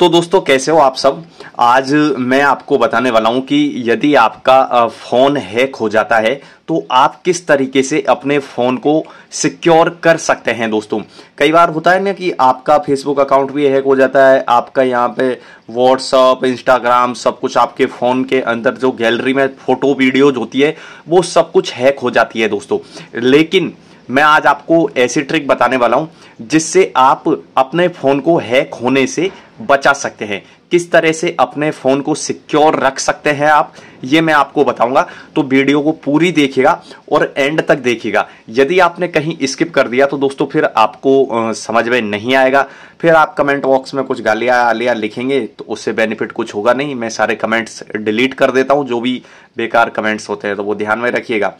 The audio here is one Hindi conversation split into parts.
तो दोस्तों कैसे हो आप सब आज मैं आपको बताने वाला हूं कि यदि आपका फ़ोन हैक हो जाता है तो आप किस तरीके से अपने फ़ोन को सिक्योर कर सकते हैं दोस्तों कई बार होता है ना कि आपका फेसबुक अकाउंट भी हैक हो जाता है आपका यहाँ पे व्हाट्सअप इंस्टाग्राम सब कुछ आपके फ़ोन के अंदर जो गैलरी में फ़ोटो वीडियोज होती है वो सब कुछ हैक हो जाती है दोस्तों लेकिन मैं आज आपको ऐसी ट्रिक बताने वाला हूँ जिससे आप अपने फ़ोन को हैक होने से बचा सकते हैं किस तरह से अपने फ़ोन को सिक्योर रख सकते हैं आप ये मैं आपको बताऊंगा तो वीडियो को पूरी देखिएगा और एंड तक देखिएगा यदि आपने कहीं स्किप कर दिया तो दोस्तों फिर आपको समझ में नहीं आएगा फिर आप कमेंट बॉक्स में कुछ गालियाँ आलिया लिखेंगे तो उससे बेनिफिट कुछ होगा नहीं मैं सारे कमेंट्स डिलीट कर देता हूँ जो भी बेकार कमेंट्स होते हैं तो वो ध्यान में रखिएगा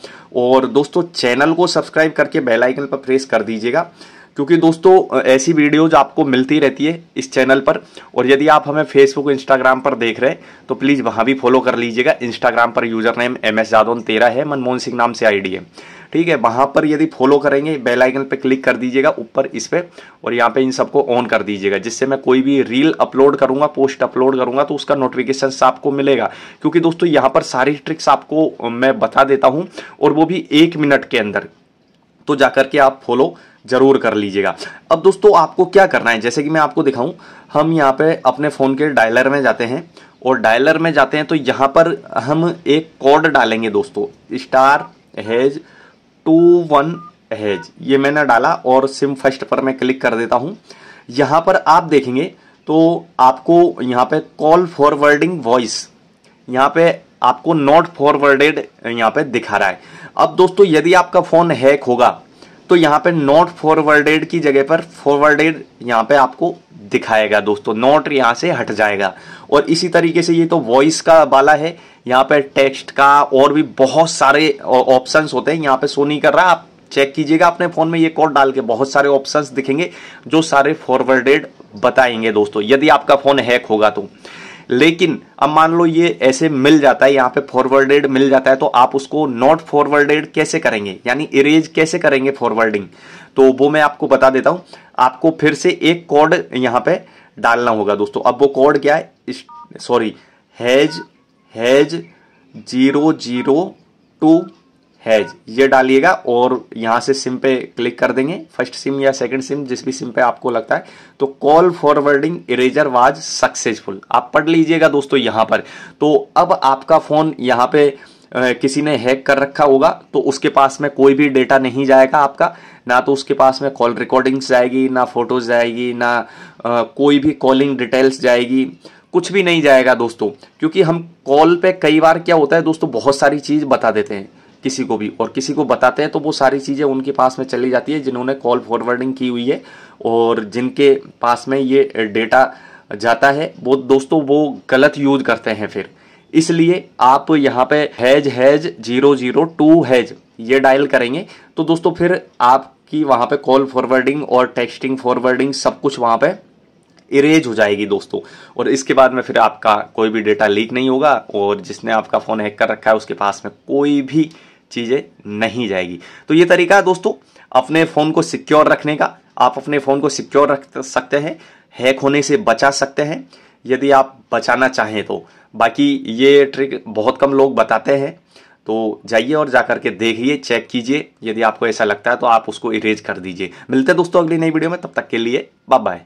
और दोस्तों चैनल को सब्सक्राइब करके बेलाइकन पर प्रेस कर दीजिएगा क्योंकि दोस्तों ऐसी वीडियोज आपको मिलती रहती है इस चैनल पर और यदि आप हमें फेसबुक इंस्टाग्राम पर देख रहे हैं तो प्लीज़ वहाँ भी फॉलो कर लीजिएगा इंस्टाग्राम पर user name M S Jadaun तेरह है मनमोहन सिंह नाम से आईडी है ठीक है वहाँ पर यदि फॉलो करेंगे बेल आइकन पर क्लिक कर दीजिएगा ऊपर इस पर और यहाँ पे इन सबको ऑन कर दीजिएगा जिससे मैं कोई भी रील अपलोड करूँगा पोस्ट अपलोड करूँगा तो उसका नोटिफिकेशन आपको मिलेगा क्योंकि दोस्तों यहाँ पर सारी ट्रिक्स आपको मैं बता देता हूँ और वो भी एक मिनट के अंदर तो जाकर के आप फॉलो ज़रूर कर लीजिएगा अब दोस्तों आपको क्या करना है जैसे कि मैं आपको दिखाऊं हम यहाँ पे अपने फ़ोन के डायलर में जाते हैं और डायलर में जाते हैं तो यहाँ पर हम एक कोड डालेंगे दोस्तों star hash two one hash ये मैंने डाला और सिम फर्स्ट पर मैं क्लिक कर देता हूँ यहाँ पर आप देखेंगे तो आपको यहाँ पे कॉल फॉरवर्डिंग वॉइस यहाँ पे आपको नॉट फॉरवर्डेड यहाँ पे दिखा रहा है अब दोस्तों यदि आपका फ़ोन हैक होगा तो यहाँ पे नॉट फॉरवर्डेड की जगह पर फॉरवर्डेड यहाँ पे आपको दिखाएगा दोस्तों नॉट यहाँ से हट जाएगा और इसी तरीके से ये तो वॉइस का वाला है यहाँ पे टेक्स्ट का और भी बहुत सारे ऑप्शंस होते हैं यहाँ पे शो नहीं कर रहा आप चेक कीजिएगा अपने फ़ोन में ये कोड डाल के बहुत सारे ऑप्शंस दिखेंगे जो सारे फॉरवर्डेड बताएंगे दोस्तों यदि आपका फ़ोन हैक होगा तो लेकिन अब मान लो ये ऐसे मिल जाता है यहाँ पे फॉरवर्डेड मिल जाता है तो आप उसको नॉट फॉरवर्डेड कैसे करेंगे यानी इरेज कैसे करेंगे फॉरवर्डिंग तो वो मैं आपको बता देता हूँ आपको फिर से एक कोड यहाँ पे डालना होगा दोस्तों अब वो कोड क्या है sorry hash hash zero zero two hash ये डालिएगा और यहाँ से सिम पे क्लिक कर देंगे फर्स्ट सिम या सेकंड सिम जिस भी सिम पे आपको लगता है तो call forwarding erasure was successful आप पढ़ लीजिएगा दोस्तों यहाँ पर तो अब आपका फ़ोन यहाँ पे किसी ने हैक कर रखा होगा तो उसके पास में कोई भी डेटा नहीं जाएगा आपका ना तो उसके पास में कॉल रिकॉर्डिंग्स जाएगी ना फोटोज जाएगी ना आ, कोई भी कॉलिंग डिटेल्स जाएगी कुछ भी नहीं जाएगा दोस्तों क्योंकि हम कॉल पे कई बार क्या होता है दोस्तों बहुत सारी चीज़ बता देते हैं किसी को भी और किसी को बताते हैं तो वो सारी चीज़ें उनके पास में चली जाती है जिन्होंने कॉल फॉरवर्डिंग की हुई है और जिनके पास में ये डेटा जाता है वो दोस्तों वो गलत यूज करते हैं फिर इसलिए आप यहाँ पे hash hash zero zero two hash ये डायल करेंगे तो दोस्तों फिर आपकी वहाँ पे कॉल फॉरवर्डिंग और टेक्सटिंग फॉरवर्डिंग सब कुछ वहाँ पे इरेज हो जाएगी दोस्तों और इसके बाद में फिर आपका कोई भी डेटा लीक नहीं होगा और जिसने आपका फ़ोन हैक कर रखा है उसके पास में कोई भी चीज़ें नहीं जाएगी तो ये तरीका है दोस्तों अपने फ़ोन को सिक्योर रखने का आप अपने फ़ोन को सिक्योर रख सकते हैं हैक होने से बचा सकते हैं यदि आप बचाना चाहें तो बाकी ये ट्रिक बहुत कम लोग बताते हैं तो जाइए और जा करके देखिए चेक कीजिए यदि आपको ऐसा लगता है तो आप उसको इरेज कर दीजिए मिलते हैं दोस्तों अगली नई वीडियो में तब तक के लिए बाय बाय